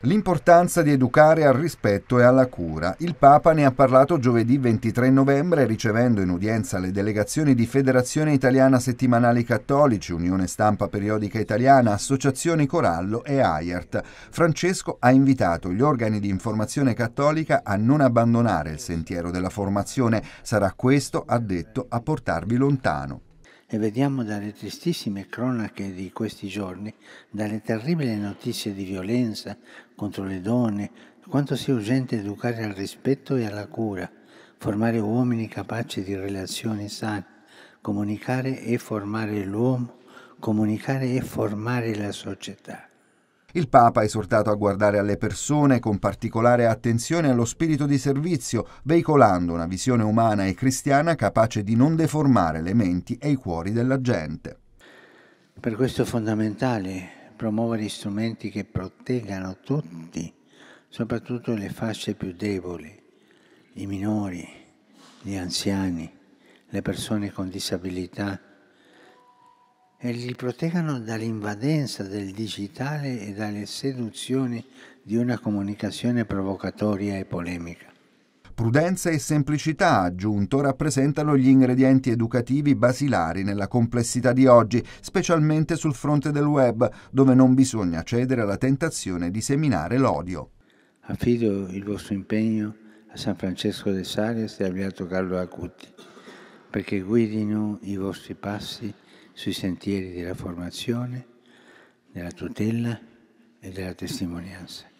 L'importanza di educare al rispetto e alla cura. Il Papa ne ha parlato giovedì 23 novembre ricevendo in udienza le delegazioni di Federazione Italiana Settimanali Cattolici, Unione Stampa Periodica Italiana, Associazioni Corallo e AIART. Francesco ha invitato gli organi di informazione cattolica a non abbandonare il sentiero della formazione. Sarà questo, ha detto, a portarvi lontano e vediamo dalle tristissime cronache di questi giorni, dalle terribili notizie di violenza contro le donne, quanto sia urgente educare al rispetto e alla cura, formare uomini capaci di relazioni sane, comunicare e formare l'uomo, comunicare e formare la società. Il Papa ha esortato a guardare alle persone con particolare attenzione allo spirito di servizio, veicolando una visione umana e cristiana capace di non deformare le menti e i cuori della gente. Per questo è fondamentale promuovere strumenti che proteggano tutti, soprattutto le fasce più deboli, i minori, gli anziani, le persone con disabilità e li proteggano dall'invadenza del digitale e dalle seduzioni di una comunicazione provocatoria e polemica. Prudenza e semplicità, aggiunto, rappresentano gli ingredienti educativi basilari nella complessità di oggi, specialmente sul fronte del web, dove non bisogna cedere alla tentazione di seminare l'odio. Affido il vostro impegno a San Francesco de Sales e a Beato Carlo Acuti, perché guidino i vostri passi sui sentieri della formazione, della tutela e della testimonianza.